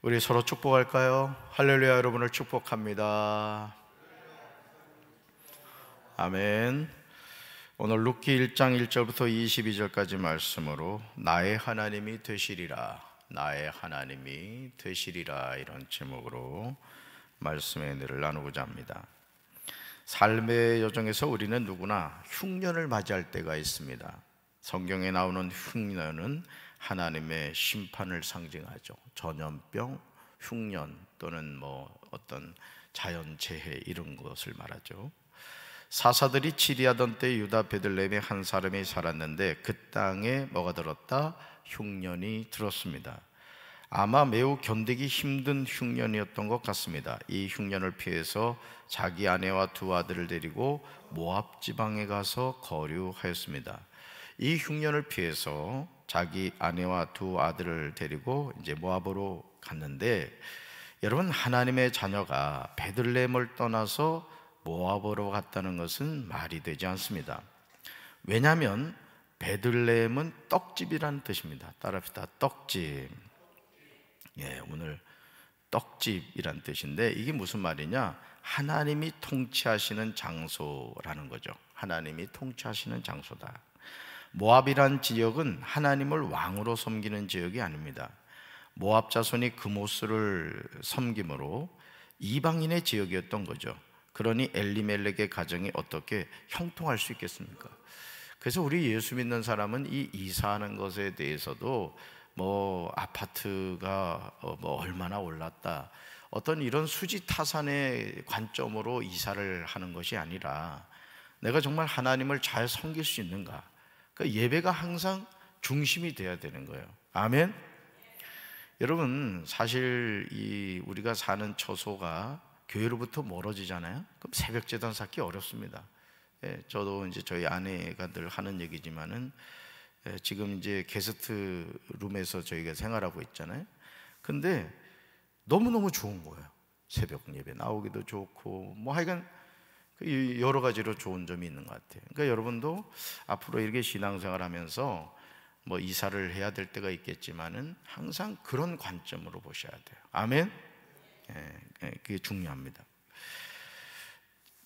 우리 서로 축복할까요? 할렐루야 여러분을 축복합니다. 아멘. 오늘 룻기 1장 1절부터 22절까지 말씀으로 나의 하나님이 되시리라. 나의 하나님이 되시리라 이런 제목으로 말씀의 은혜를 나누고자 합니다. 삶의 여정에서 우리는 누구나 흉년을 맞이할 때가 있습니다. 성경에 나오는 흉년은 하나님의 심판을 상징하죠. 전염병, 흉년 또는 뭐 어떤 자연 재해 이런 것을 말하죠. 사사들이 치리하던 때 유다 베들레헴에 한 사람이 살았는데 그 땅에 뭐가 들었다? 흉년이 들었습니다. 아마 매우 견디기 힘든 흉년이었던 것 같습니다. 이 흉년을 피해서 자기 아내와 두 아들을 데리고 모압 지방에 가서 거류하였습니다. 이 흉년을 피해서 자기 아내와 두 아들을 데리고 이제 모압으로 갔는데 여러분 하나님의 자녀가 베들레헴을 떠나서 모압으로 갔다는 것은 말이 되지 않습니다. 왜냐하면 베들레은 떡집이라는 뜻입니다. 따라합시다. 떡집. 예, 오늘 떡집이란 뜻인데 이게 무슨 말이냐? 하나님이 통치하시는 장소라는 거죠. 하나님이 통치하시는 장소다. 모압이란 지역은 하나님을 왕으로 섬기는 지역이 아닙니다. 모압 자손이 그모스를 섬김으로 이방인의 지역이었던 거죠. 그러니 엘리멜렉의 가정이 어떻게 형통할 수 있겠습니까? 그래서 우리 예수 믿는 사람은 이 이사하는 것에 대해서도 뭐 아파트가 어, 뭐 얼마나 올랐다. 어떤 이런 수지 타산의 관점으로 이사를 하는 것이 아니라 내가 정말 하나님을 잘 섬길 수 있는가? 그러니까 예배가 항상 중심이 돼야 되는 거예요. 아멘. 여러분 사실 이 우리가 사는 처소가 교회로부터 멀어지잖아요. 그럼 새벽 재단 쌓기 어렵습니다. 예, 저도 이제 저희 아내가 늘 하는 얘기지만은 예, 지금 이제 게스트 룸에서 저희가 생활하고 있잖아요. 근데 너무 너무 좋은 거예요. 새벽 예배 나오기도 좋고 뭐 하여간 그 여러 가지로 좋은 점이 있는 것 같아요. 그러니까 여러분도 앞으로 이렇게 신앙생활 하면서 뭐 이사를 해야 될 때가 있겠지만은 항상 그런 관점으로 보셔야 돼요. 아멘. 예, 예 그게 중요합니다.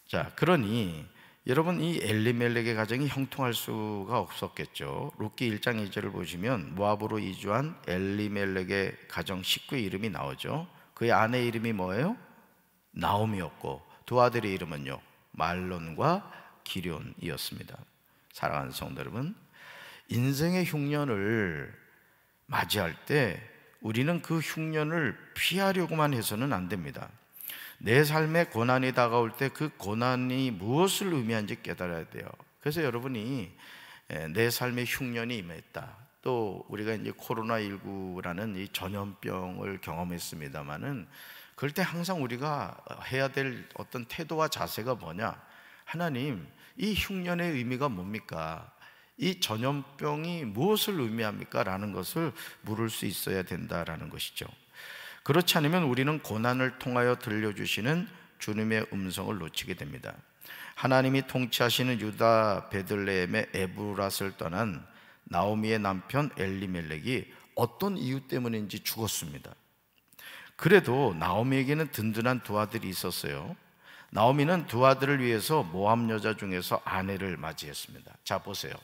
자, 그러니 여러분 이 엘리멜렉의 가정이 형통할 수가 없었겠죠. 룻기 1장 2절을 보시면 모압으로 이주한 엘리멜렉의 가정 식구의 이름이 나오죠. 그의 아내 이름이 뭐예요? 나옴이었고 두 아들의 이름은요. 말론과 기련이었습니다. 사랑하는 성도 여러분, 인생의 흉년을 맞이할 때 우리는 그 흉년을 피하려고만 해서는 안 됩니다. 내 삶에 고난이 다가올 때 그 고난이 무엇을 의미하는지 깨달아야 돼요. 그래서 여러분이 예, 내 삶에 흉년이 임했다. 또 우리가 이제 코로나 19라는 이 전염병을 경험했습니다마는 그럴 때 항상 우리가 해야 될 어떤 태도와 자세가 뭐냐? 하나님, 이 흉년의 의미가 뭡니까? 이 전염병이 무엇을 의미합니까? 라는 것을 물을 수 있어야 된다라는 것이죠. 그렇지 않으면 우리는 고난을 통하여 들려주시는 주님의 음성을 놓치게 됩니다. 하나님이 통치하시는 유다 베들레헴의 에브라스를 떠난 나오미의 남편 엘리멜렉이 어떤 이유 때문인지 죽었습니다. 그래도 나오미에게는 든든한 두 아들이 있었어요. 나오미는 두 아들을 위해서 모함 여자 중에서 아내를 맞이했습니다. 자 보세요.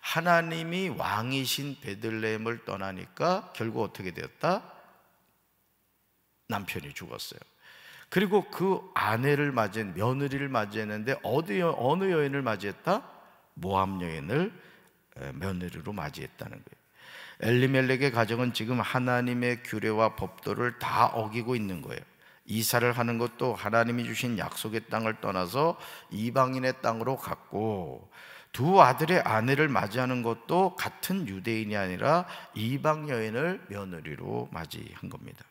하나님이 왕이신 베들레헴을 떠나니까 결국 어떻게 되었다? 남편이 죽었어요. 그리고 그 아내를 맞이 며느리를 맞이했는데 어디 어느 여인을 맞이했다? 모함 여인을 며느리로 맞이했다는 거예요. 엘리멜렉의 가정은 지금 하나님의 규례와 법도를 다 어기고 있는 거예요. 이사를 하는 것도 하나님이 주신 약속의 땅을 떠나서 이방인의 땅으로 갔고 두 아들의 아내를 맞이하는 것도 같은 유대인이 아니라 이방 여인을 며느리로 맞이한 겁니다.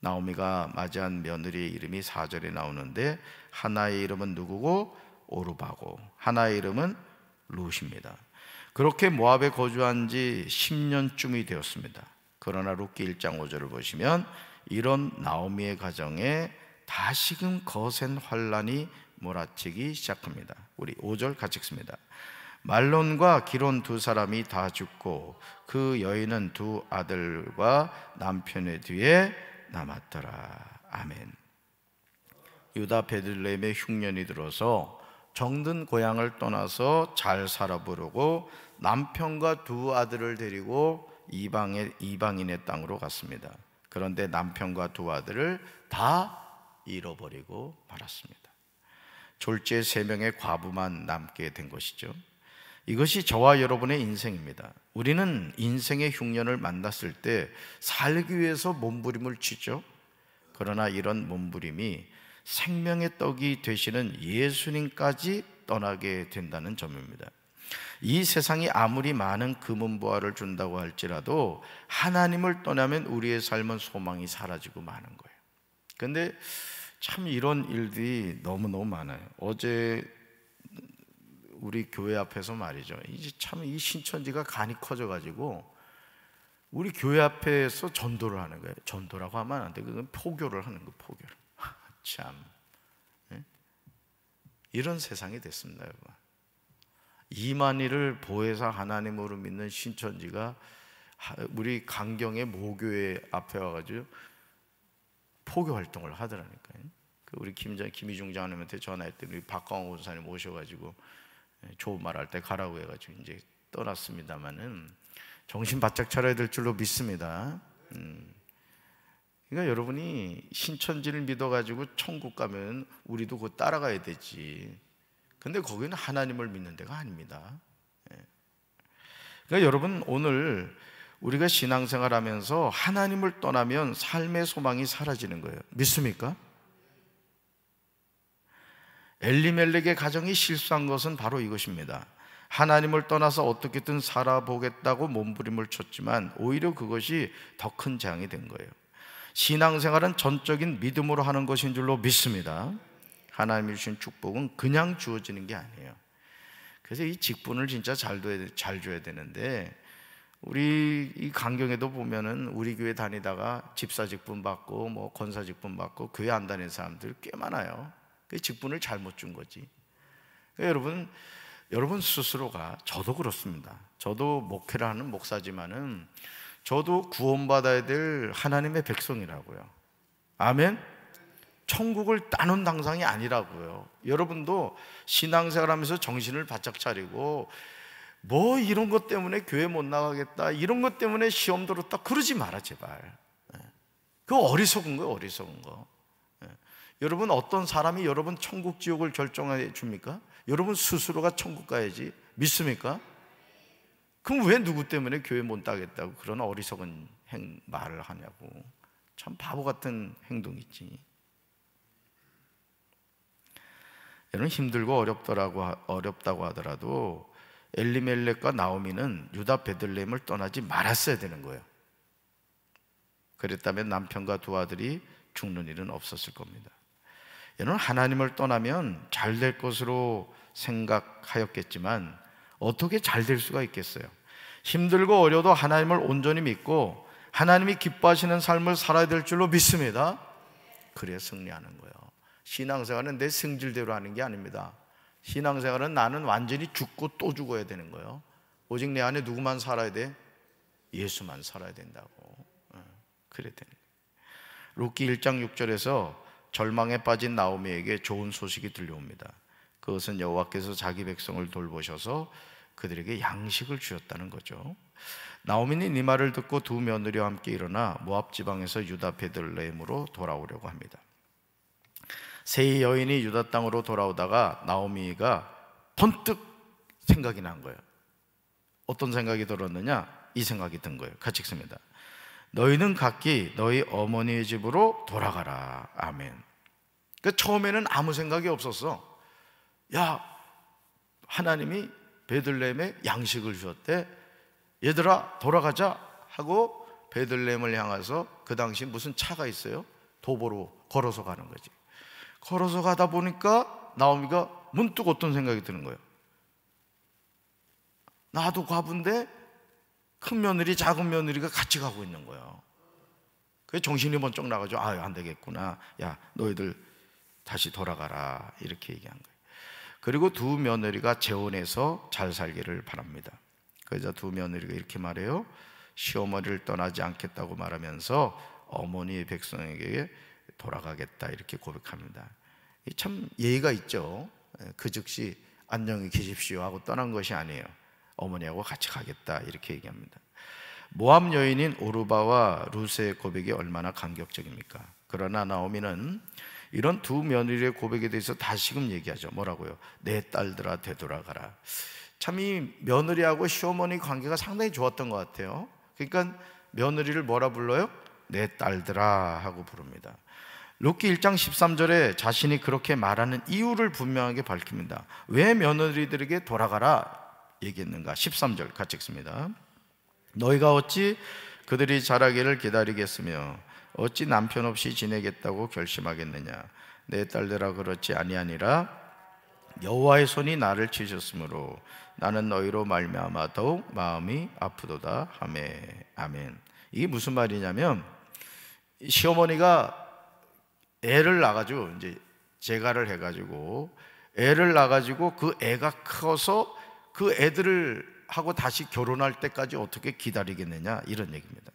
나오미가 맞이한 며느리의 이름이 4절에 나오는데 하나의 이름은 누구고 오르바고 하나의 이름은 룻입니다. 그렇게 모압에 거주한 지 10년쯤이 되었습니다. 그러나 룻기 1장 5절을 보시면 이런 나오미의 가정에 다시금 거센 환란이 몰아치기 시작합니다. 우리 5절 같이 읽습니다. 말론과 기론 두 사람이 다 죽고 그 여인은 두 아들과 남편의 뒤에 남았더라. 아멘. 유다 베들레헴의 흉년이 들어서 정든 고향을 떠나서 잘 살아보려고 남편과 두 아들을 데리고 이방의, 이방인의 땅으로 갔습니다. 그런데 남편과 두 아들을 다 잃어버리고 말았습니다. 졸지에 세 명의 과부만 남게 된 것이죠. 이것이 저와 여러분의 인생입니다. 우리는 인생의 흉년을 만났을 때 살기 위해서 몸부림을 치죠. 그러나 이런 몸부림이 생명의 떡이 되시는 예수님까지 떠나게 된다는 점입니다. 이 세상이 아무리 많은 금은보화를 준다고 할지라도 하나님을 떠나면 우리의 삶은 소망이 사라지고 마는 거예요. 근데 참 이런 일들이 너무너무 많아요. 어제 우리 교회 앞에서 말이죠. 이제 참 이 신천지가 간이 커져 가지고 우리 교회 앞에서 전도를 하는 거예요. 전도라고 하면 안 돼. 그건 포교를 하는 거포교 참 예? 이런 세상이 됐습니다, 여러분. 이만희를 보혜사 하나님으로 믿는 신천지가 우리 강경의 모교회 앞에 와가지고 포교 활동을 하더라니까요. 그 우리 김장 김희중 장님한테 전화했더니 박광호 원사님 오셔가지고 예, 좋은 말 할 때 가라고 해가지고 이제 떠났습니다만은 정신 바짝 차려야 될 줄로 믿습니다. 음. 그러니까 여러분이 신천지를 믿어가지고 천국 가면 우리도 그 따라가야 되지. 근데 거기는 하나님을 믿는 데가 아닙니다. 예. 그러니까 여러분 오늘 우리가 신앙생활하면서 하나님을 떠나면 삶의 소망이 사라지는 거예요. 믿습니까? 엘리멜렉의 가정이 실수한 것은 바로 이것입니다. 하나님을 떠나서 어떻게든 살아보겠다고 몸부림을 쳤지만 오히려 그것이 더큰 재앙이 된 거예요. 신앙생활은 전적인 믿음으로 하는 것인 줄로 믿습니다. 하나님이 주신 축복은 그냥 주어지는 게 아니에요. 그래서 이 직분을 진짜 잘, 둬야, 잘 줘야 되는데 우리 이 강경에도 보면은 우리 교회 다니다가 집사 직분 받고 뭐 권사 직분 받고 교회 안 다니는 사람들 꽤 많아요. 그 직분을 잘못 준 거지. 그러니까 여러분 여러분 스스로가 저도 그렇습니다. 저도 목회를 하는 목사지만은 저도 구원받아야 될 하나님의 백성이라고요. 아멘. 천국을 따놓 당상이 아니라고요. 여러분도 신앙생활 하면서 정신을 바짝 차리고 뭐 이런 것 때문에 교회 못 나가겠다. 이런 것 때문에 시험 들었다. 그러지 마라, 제발. 그 어리석은 거 어리석은 예. 거. 여러분 어떤 사람이 여러분 천국 지옥을 결정해 줍니까? 여러분 스스로가 천국 가야지 믿습니까? 그럼 왜 누구 때문에 교회 못 나겠다고 그런 어리석은 행, 말을 하냐고. 참 바보 같은 행동이지. 여러분 힘들고 어렵더라고 어렵다고 하더라도 엘리멜렉과 나오미는 유다 베들레을 떠나지 말았어야 되는 거예요. 그랬다면 남편과 두 아들이 죽는 일은 없었을 겁니다. 여러분 하나님을 떠나면 잘 될 것으로 생각하였겠지만 어떻게 잘 될 수가 있겠어요? 힘들고 어려도 하나님을 온전히 믿고 하나님이 기뻐하시는 삶을 살아야 될 줄로 믿습니다. 그래 승리하는 거예요. 신앙생활은 내 성질대로 하는 게 아닙니다. 신앙생활은 나는 완전히 죽고 또 죽어야 되는 거예요. 오직 내 안에 누구만 살아야 돼? 예수만 살아야 된다고. 그래야 되는 거예요. 루키 1장 6절에서 절망에 빠진 나오미에게 좋은 소식이 들려옵니다. 그것은 여호와께서 자기 백성을 돌보셔서 그들에게 양식을 주었다는 거죠. 나오미는 이 말을 듣고 두 며느리와 함께 일어나 모압 지방에서 유다 베들레헴으로 돌아오려고 합니다. 세 여인이 유다 땅으로 돌아오다가 나오미가 번뜩 생각이 난 거예요. 어떤 생각이 들었느냐? 이 생각이 든 거예요. 같이 읽습니다. 너희는 각기 너희 어머니의 집으로 돌아가라. 아멘. 그 그러니까 처음에는 아무 생각이 없었어. 야, 하나님이 베들레헴에 양식을 주었대. 얘들아, 돌아가자 하고 베들레헴을 향해서 그 당시 무슨 차가 있어요? 도보로 걸어서 가는 거지. 걸어서 가다 보니까 나오미가 문득 어떤 생각이 드는 거예요? 나도 과부인데 큰 며느리, 작은 며느리가 같이 가고 있는 거예요. 그 정신이 번쩍 나가죠. 아, 안 되겠구나. 야, 너희들 다시 돌아가라. 이렇게 얘기한 거예요. 그리고 두 며느리가 재혼해서 잘 살기를 바랍니다. 그래서 두 며느리가 이렇게 말해요. 시어머니를 떠나지 않겠다고 말하면서 어머니의 백성에게 돌아가겠다 이렇게 고백합니다. 참 예의가 있죠. 예, 그 즉시 안녕히 계십시오 하고 떠난 것이 아니에요. 어머니하고 같이 가겠다 이렇게 얘기합니다. 모함 여인인 오르바와 루세의 고백이 얼마나 감격적입니까? 그러나 나오미는 이런 두 며느리의 고백에 대해서 다시금 얘기하죠. 뭐라고요? 내 딸들아 되돌아가라. 참 이 며느리하고 시어머니 관계가 상당히 좋았던 것 같아요. 그러니까 며느리를 뭐라 불러요? 내 딸들아 하고 부릅니다. 루키 1장 13절에 자신이 그렇게 말하는 이유를 분명하게 밝힙니다. 왜 며느리들에게 돌아가라 얘기했는가? 13절 같이 읽습니다. 너희가 어찌 그들이 자라기를 기다리겠으며 어찌 남편 없이 지내겠다고 결심하겠느냐 내 딸들아 그렇지 아니하니라 여호와의 손이 나를 치셨으므로 나는 너희로 말미암아 더욱 마음이 아프도다 하메 아멘. 이게 무슨 말이냐면 시어머니가 애를 낳아가지고 이제 재가를 해가지고 애를 낳아가지고 그 애가 커서 그 애들을 하고 다시 결혼할 때까지 어떻게 기다리겠느냐 이런 얘기입니다.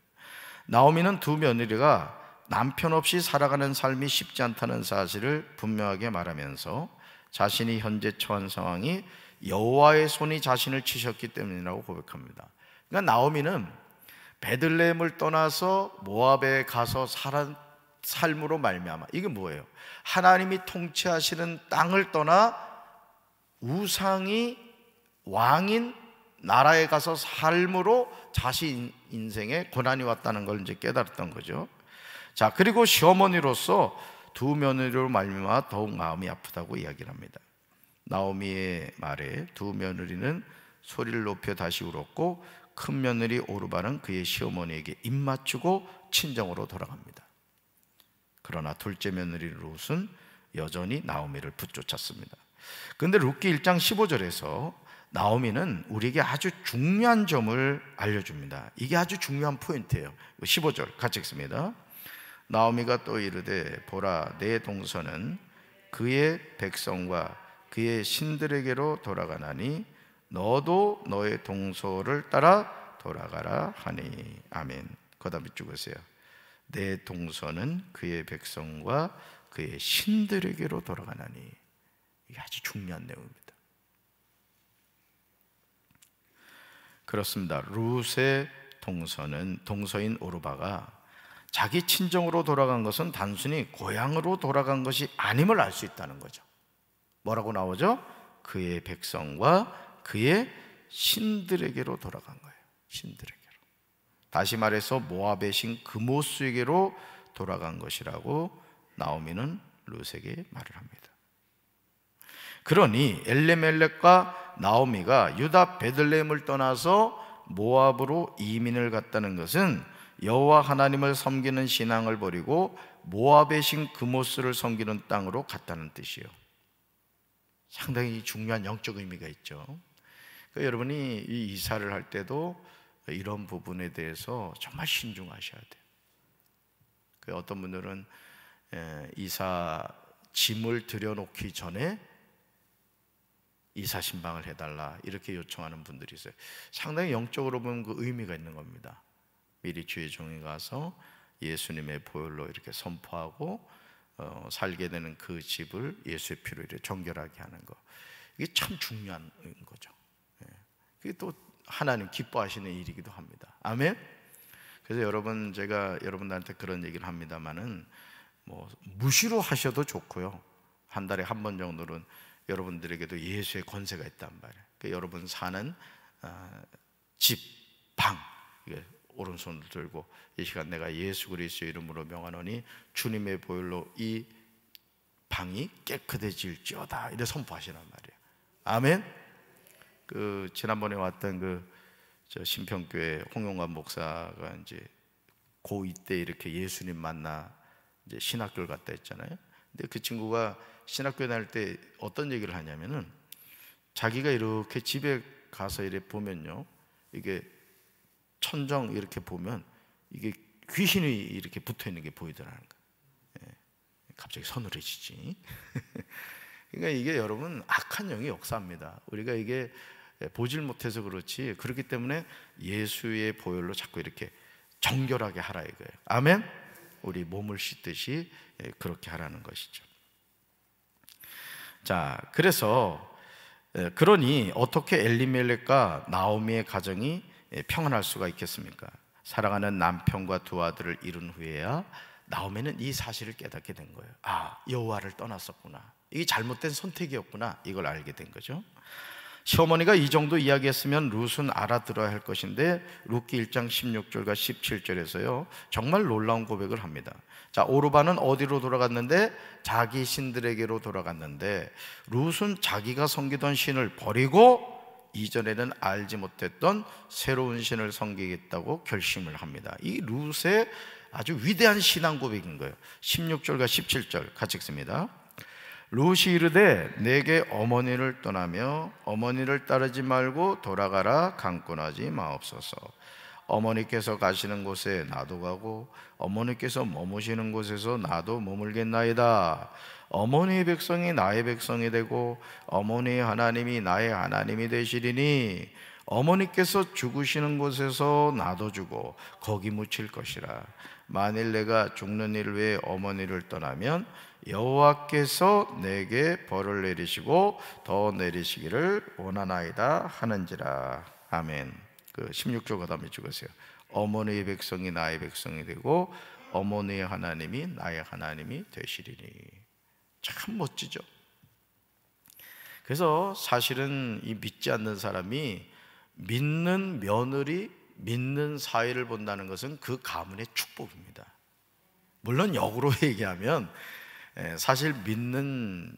나오미는 두 며느리가 남편 없이 살아가는 삶이 쉽지 않다는 사실을 분명하게 말하면서 자신이 현재 처한 상황이 여호와의 손이 자신을 치셨기 때문이라고 고백합니다. 그러니까 나오미는 베들레헴을 떠나서 모압에 가서 살아, 삶으로 말미암아 이게 뭐예요? 하나님이 통치하시는 땅을 떠나 우상이 왕인 나라에 가서 삶으로 자신 인생에 고난이 왔다는 걸 이제 깨달았던 거죠. 자, 그리고 시어머니로서 두 며느리로 말미암아 더욱 마음이 아프다고 이야기를 합니다. 나오미의 말에 두 며느리는 소리를 높여 다시 울었고 큰 며느리 오르바는 그의 시어머니에게 입 맞추고 친정으로 돌아갑니다. 그러나 둘째 며느리 룻은 여전히 나오미를 붙쫓았습니다. 근데 룻기 1장 15절에서 나오미는 우리에게 아주 중요한 점을 알려줍니다. 이게 아주 중요한 포인트예요. 15절 같이 읽습니다. 나오미가 또 이르되 보라 내 동서는 그의 백성과 그의 신들에게로 돌아가나니 너도 너의 동서를 따라 돌아가라 하니 아멘. 거다 밑줄 세요내 동서는 그의 백성과 그의 신들에게로 돌아가나니 이게 아주 중요한 내용입니다. 그렇습니다. 룻의 동서는 동서인 오르바가 자기 친정으로 돌아간 것은 단순히 고향으로 돌아간 것이 아님을 알 수 있다는 거죠. 뭐라고 나오죠? 그의 백성과 그의 신들에게로 돌아간 거예요. 신들에게로. 다시 말해서 모압의 신 그모스에게로 돌아간 것이라고 나오미는 룻에게 말을 합니다. 그러니 엘레멜렉과 나오미가 유다 베들레헴을 떠나서 모압으로 이민을 갔다는 것은 여호와 하나님을 섬기는 신앙을 버리고 모압의 신 그모스를 섬기는 땅으로 갔다는 뜻이에요. 상당히 중요한 영적 의미가 있죠. 그러니까 여러분이 이 이사를 할 때도 이런 부분에 대해서 정말 신중하셔야 돼요. 그 어떤 분들은 이사 짐을 들여놓기 전에 이사 신방을 해달라 이렇게 요청하는 분들이 있어요. 상당히 영적으로 보면 그 의미가 있는 겁니다. 미리 주의 종이 가서 예수님의 보혈로 이렇게 선포하고 어, 살게 되는 그 집을 예수의 피로 이렇게 정결하게 하는 거 이게 참 중요한 거죠. 예. 그게 또 하나님 기뻐하시는 일이기도 합니다. 아멘. 그래서 여러분 제가 여러분들한테 그런 얘기를 합니다만은 뭐 무시로 하셔도 좋고요. 한 달에 한 번 정도는 여러분들에게도 예수의 권세가 있단 말이에요. 그러니까 여러분 사는 어, 집, 방, 오른손을 들고 이 시간 내가 예수 그리스의 이름으로 명하노니 주님의 보혈로 이 방이 깨끗해질지어다. 이래 선포하시란 말이에요. 아멘. 그 지난번에 왔던 그 신평교회 홍용관 목사가 이제 고2 때 이렇게 예수님 만나 이제 신학교를 갔다 했잖아요. 근데 그 친구가 신학교 다닐 때 어떤 얘기를 하냐면은 자기가 이렇게 집에 가서 이래 보면요. 이게 천정 이렇게 보면 이게 귀신이 이렇게 붙어 있는 게 보이더라는 거예요. 예. 갑자기 서늘해지지. 그러니까 이게 여러분 악한 영이 역사입니다. 우리가 이게 보질 못해서 그렇지 그렇기 때문에 예수의 보혈로 자꾸 이렇게 정결하게 하라 이거예요. 아멘. 우리 몸을 씻듯이 예, 그렇게 하라는 것이죠. 자, 그래서 예, 그러니 어떻게 엘리멜렉과 나오미의 가정이 예, 평안할 수가 있겠습니까? 사랑하는 남편과 두 아들을 잃은 후에야 나오미는 이 사실을 깨닫게 된 거예요. 아, 여호와를 떠났었구나. 이게 잘못된 선택이었구나. 이걸 알게 된 거죠. 시어머니가 이 정도 이야기했으면 룻은 알아들어야 할 것인데 룻기 1장 16절과 17절에서요 정말 놀라운 고백을 합니다 자 오르반은 어디로 돌아갔는데 자기 신들에게로 돌아갔는데 룻은 자기가 섬기던 신을 버리고 이전에는 알지 못했던 새로운 신을 섬기겠다고 결심을 합니다 이 룻의 아주 위대한 신앙 고백인 거예요 16절과 17절 같이 읽습니다 롯이 이르되 내게 어머니를 떠나며 어머니를 따르지 말고 돌아가라 강권하지 마옵소서. 어머니께서 가시는 곳에 나도 가고 어머니께서 머무시는 곳에서 나도 머물겠나이다. 어머니의 백성이 나의 백성이 되고 어머니의 하나님이 나의 하나님이 되시리니 어머니께서 죽으시는 곳에서 나도 죽고 거기 묻힐 것이라. 만일 내가 죽는 일 외에 어머니를 떠나면 여호와께서 내게 벌을 내리시고 더 내리시기를 원하나이다 하는지라 아멘 그 16조 그 다음에 으세요 어머니의 백성이 나의 백성이 되고 어머니의 하나님이 나의 하나님이 되시리니 참 멋지죠 그래서 사실은 이 믿지 않는 사람이 믿는 며느리 믿는 사이를 본다는 것은 그 가문의 축복입니다 물론 역으로 얘기하면 예, 사실 믿는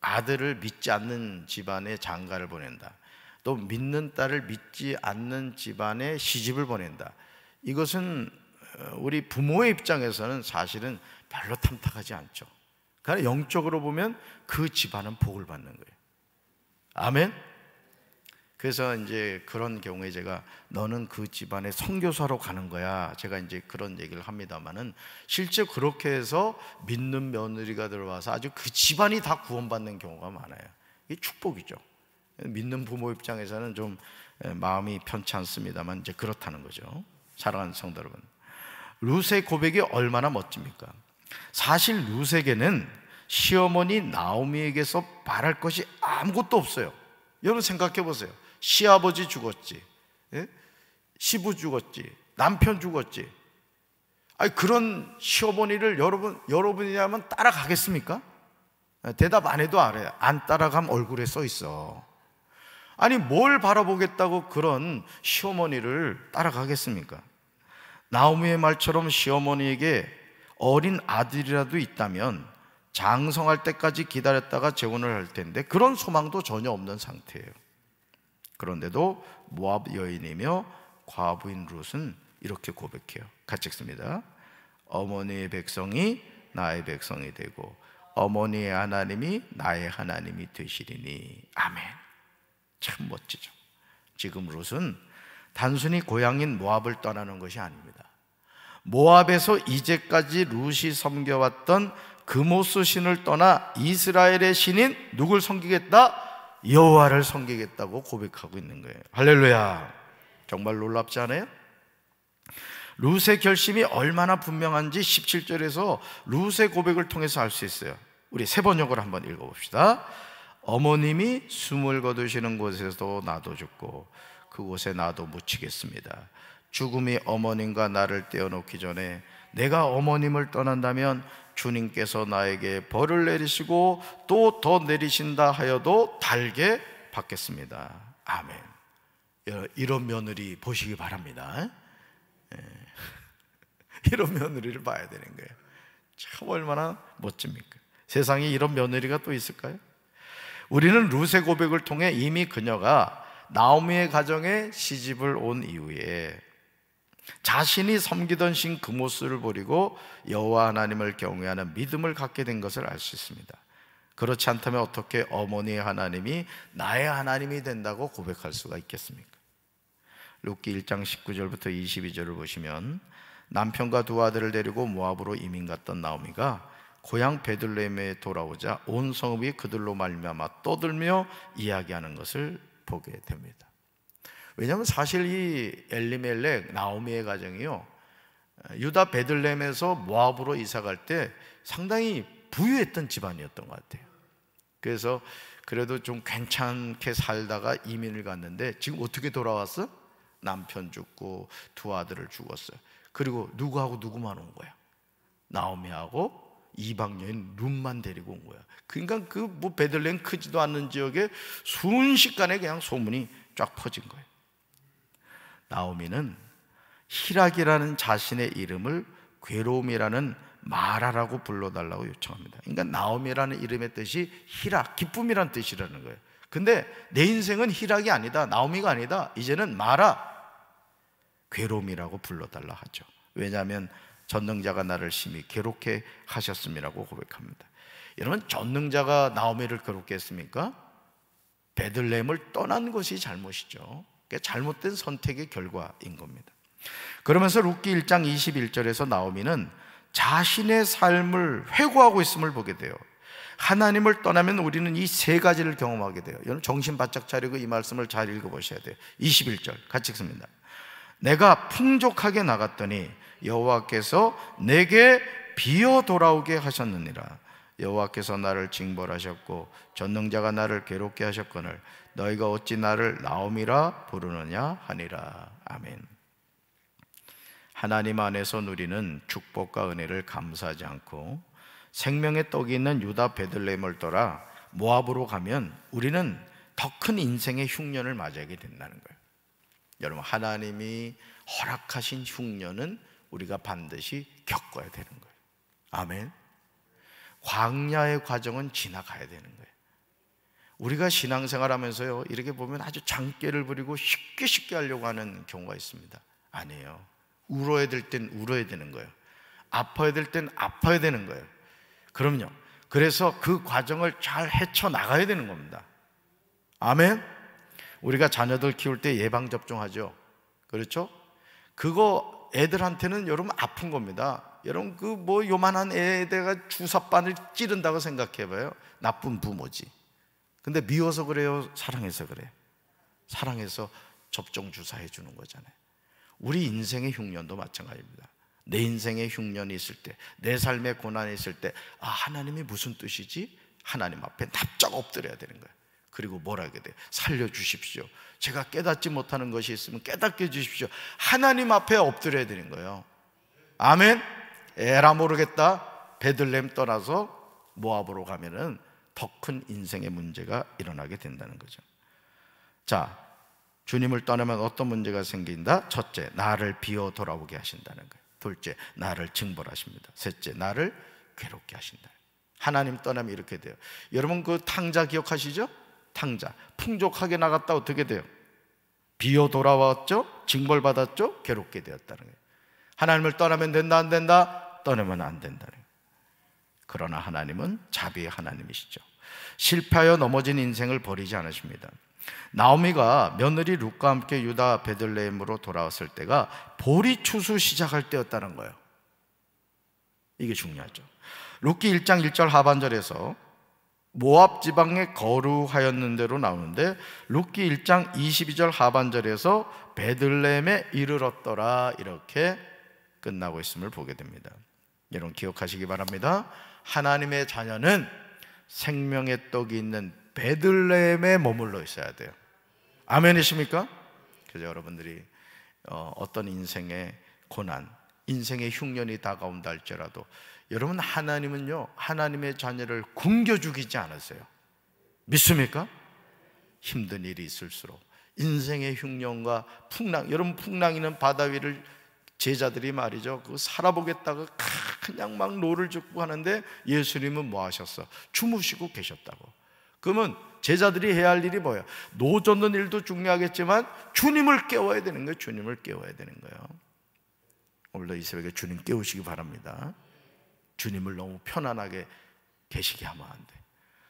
아들을 믿지 않는 집안에 장가를 보낸다. 또 믿는 딸을 믿지 않는 집안에 시집을 보낸다. 이것은 어, 우리 부모의 입장에서는 사실은 별로 탐탁하지 않죠. 그러나 영적으로 보면 그 집안은 복을 받는 거예요. 아멘. 그래서 이제 그런 경우에 제가 너는 그 집안의 성교사로 가는 거야. 제가 이제 그런 얘기를 합니다만은 실제 그렇게 해서 믿는 며느리가 들어와서 아주 그 집안이 다 구원받는 경우가 많아요. 이게 축복이죠. 믿는 부모 입장에서는 좀 예, 마음이 편치 않습니다만 이제 그렇다는 거죠. 사랑하는 성도 여러분. 루세 고백이 얼마나 멋집니까? 사실 루세에게는 시어머니 나오미에게서 바랄 것이 아무것도 없어요. 여러분 생각해 보세요. 시아버지 죽었지. 예? 시부 죽었지. 남편 죽었지. 아니 그런 시어머니를 여러분 여러분이라면 따라가겠습니까? 예, 대답 안 해도 알아요. 안 따라가면 얼굴에 써 있어. 아니 뭘 바라보겠다고 그런 시어머니를 따라가겠습니까? 나오미의 말처럼 시어머니에게 어린 아들이라도 있다면 장성할 때까지 기다렸다가 재혼을 할 텐데 그런 소망도 전혀 없는 상태예요. 그런데도 모압 여인이며 과부인 룻은 이렇게 고백해요. 같이 읽습니다. 어머니의 백성이 나의 백성이 되고 어머니의 하나님이 나의 하나님이 되시리니 아멘. 참 멋지죠. 지금 룻은 단순히 고향인 모압을 떠나는 것이 아닙니다. 모압에서 이제까지 룻이 섬겨왔던 그모스 신을 떠나 이스라엘의 신인 누굴 섬기겠다? 여호와를 섬기겠다고 고백하고 있는 거예요. 할렐루야. 정말 놀랍지 않아요? 루세 결심이 얼마나 분명한지 17절에서 루세 고백을 통해서 알 수 있어요. 우리 세 번역을 한번 읽어 봅시다. 어머님이 숨을 거두시는 곳에서 나도 죽고 그곳에 나도 묻히겠습니다. 죽음이 어머님과 나를 떼어놓기 전에 내가 어머님을 떠난다면 주님께서 나에게 벌을 내리시고 또 더 내리신다 하여도 달게 받겠습니다. 아멘. 이런 며느리 보시기 바랍니다. 예. 이런 며느리를 봐야 되는 거예요. 참 얼마나 멋집니까? 세상에 이런 며느리가 또 있을까요? 우리는 루세 고백을 통해 이미 그녀가 나오미의 가정에 시집을 온 이후에 자신이 섬기던 신 그모스를 버리고 여호와 하나님을 경외하는 믿음을 갖게 된 것을 알 수 있습니다. 그렇지 않다면 어떻게 어머니 하나님이 나의 하나님이 된다고 고백할 수가 있겠습니까? 룻기 1장 19절부터 22절을 보시면 남편과 두 아들을 데리고 모압으로 이민 갔던 나오미가 고향 베들레헴에 돌아오자 온 성읍이 그들로 말미암아 떠들며 이야기하는 것을 보게 됩니다. 왜냐하면 사실 이 엘리멜렉 나오미의 가정이요 유다 베들렘에서 모압으로 이사갈 때 상당히 부유했던 집안이었던 것 같아요. 그래서 그래도 좀 괜찮게 살다가 이민을 갔는데 지금 어떻게 돌아왔어? 남편 죽고 두 아들을 죽었어요. 그리고 누구하고 누구만 온 거야? 나오미하고 이방 여인 룸만 데리고 온 거야. 그러니까 그 뭐 베들렘 크지도 않는 지역에 순식간에 그냥 소문이 쫙 퍼진 거예요. 나오미는 희락이라는 자신의 이름을 괴로움이라는 마라라고 불러달라고 요청합니다. 그러니까 나오미라는 이름의 뜻이 희락, 기쁨이란 뜻이라는 거예요. 근데 내 인생은 희락이 아니다, 나오미가 아니다. 이제는 마라, 괴로움이라고 불러달라 하죠. 왜냐하면 전능자가 나를 심히 괴롭게 하셨음이라고 고백합니다. 여러분 전능자가 나오미를 괴롭게 했습니까? 베들레헴을 떠난 것이 잘못이죠. 잘못된 선택의 결과인 겁니다. 그러면서 룻기 1장 21절에서 나오미는 자신의 삶을 회고하고 있음을 보게 돼요. 하나님을 떠나면 우리는 이 세 가지를 경험하게 돼요. 여러분 정신 바짝 차리고 이 말씀을 잘 읽어 보셔야 돼요. 21절 같이 읽습니다. 내가 풍족하게 나갔더니 여호와께서 내게 비어 돌아오게 하셨느니라. 여호와께서 나를 징벌하셨고 전능자가 나를 괴롭게 하셨거늘 너희가 어찌 나를 나옴이라 부르느냐 하니라 아멘. 하나님 안에서 누리는 축복과 은혜를 감사하지 않고 생명의 떡이 있는 유다 베들레헴을 떠나 모압으로 가면 우리는 더 큰 인생의 흉년을 맞이하게 된다는 거예요. 여러분 하나님이 허락하신 흉년은 우리가 반드시 겪어야 되는 거예요. 아멘. 광야의 과정은 지나가야 되는 거예요. 우리가 신앙생활 하면서요, 이렇게 보면 아주 장깨를 부리고 쉽게 쉽게 하려고 하는 경우가 있습니다. 아니에요. 울어야 될 땐 울어야 되는 거예요. 아파야 될 땐 아파야 되는 거예요. 그럼요. 그래서 그 과정을 잘 헤쳐나가야 되는 겁니다. 아멘? 우리가 자녀들 키울 때 예방접종하죠. 그렇죠? 그거 애들한테는 여러분 아픈 겁니다. 여러분 그 뭐 요만한 애가 주사바늘 찌른다고 생각해봐요. 나쁜 부모지. 근데 미워서 그래요? 사랑해서 그래? 사랑해서 접종 주사해 주는 거잖아요. 우리 인생의 흉년도 마찬가지입니다. 내 인생의 흉년이 있을 때, 내 삶의 고난이 있을 때, 아, 하나님이 무슨 뜻이지? 하나님 앞에 납작 엎드려야 되는 거예요. 그리고 뭘 하게 돼? 살려주십시오. 제가 깨닫지 못하는 것이 있으면 깨닫게 해 주십시오. 하나님 앞에 엎드려야 되는 거예요. 아멘? 에라 모르겠다. 베들렘 떠나서 모압으로 가면은 더큰 인생의 문제가 일어나게 된다는 거죠. 자, 주님을 떠나면 어떤 문제가 생긴다? 첫째, 나를 비워 돌아오게 하신다는 거예요. 둘째, 나를 징벌하십니다. 셋째, 나를 괴롭게 하신다. 하나님 떠나면 이렇게 돼요. 여러분 그 탕자 기억하시죠? 탕자. 풍족하게 나갔다 어떻게 돼요? 비어 돌아왔죠? 징벌받았죠? 괴롭게 되었다는 거예요. 하나님을 떠나면 된다 안 된다? 떠나면 안된다 그러나 하나님은 자비의 하나님이시죠. 실패하여 넘어진 인생을 버리지 않으십니다. 나오미가 며느리 룻과 함께 유다 베들레헴으로 돌아왔을 때가 보리 추수 시작할 때였다는 거예요. 이게 중요하죠. 룻기 1장 1절 하반절에서 모압 지방에 거루하였는데로 나오는데 룻기 1장 22절 하반절에서 베들레헴에 이르렀더라 이렇게 끝나고 있음을 보게 됩니다. 여러분 기억하시기 바랍니다. 하나님의 자녀는 생명의 떡이 있는 베들레헴에 머물러 있어야 돼요. 아멘이십니까? 그래서 여러분들이 어, 어떤 인생의 고난, 인생의 흉년이 다가온다 할지라도 여러분 하나님은요 하나님의 자녀를 굶겨 죽이지 않으세요. 믿습니까? 힘든 일이 있을수록 인생의 흉년과 풍랑 여러분 풍랑이는 바다 위를 제자들이 말이죠. 그 살아보겠다고 그냥 막 노를 죽고 하는데 예수님은 뭐 하셨어? 주무시고 계셨다고. 그러면 제자들이 해야 할 일이 뭐예요? 노 젓는 일도 중요하겠지만 주님을 깨워야 되는 거예요. 주님을 깨워야 되는 거예요. 오늘도 이 새벽에 주님 깨우시기 바랍니다. 주님을 너무 편안하게 계시게 하면 안 돼.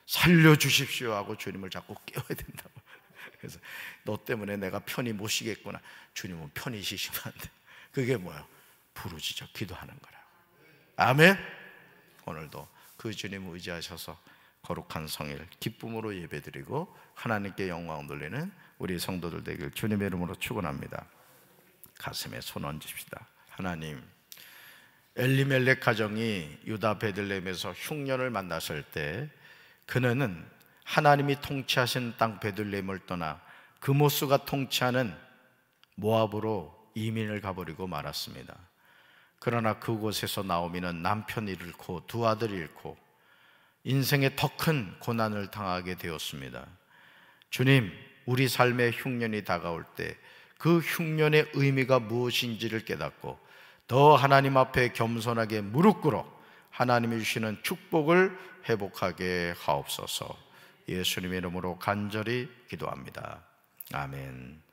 살려주십시오 하고 주님을 자꾸 깨워야 된다고. 그래서 너 때문에 내가 편히 못 쉬겠구나. 주님은 편히 쉬시면 안 돼. 그게 뭐야? 부르짖어 기도하는 거라고. 아멘. 오늘도 그 주님 의지하셔서 거룩한 성일 기쁨으로 예배드리고 하나님께 영광 돌리는 우리 성도들 되길 주님의 이름으로 축원합니다. 가슴에 손 얹읍시다. 하나님 엘리멜렉 가정이 유다 베들레헴에서 흉년을 만났을 때 그는 하나님이 통치하신 땅 베들레헴을 떠나 그모스가 통치하는 모압으로 이민을 가버리고 말았습니다. 그러나 그곳에서 나오미는 남편 잃고 두 아들 잃고 인생의 더 큰 고난을 당하게 되었습니다. 주님, 우리 삶의 흉년이 다가올 때 그 흉년의 의미가 무엇인지를 깨닫고 더 하나님 앞에 겸손하게 무릎 꿇어 하나님이 주시는 축복을 회복하게 하옵소서. 예수님의 이름으로 간절히 기도합니다. 아멘.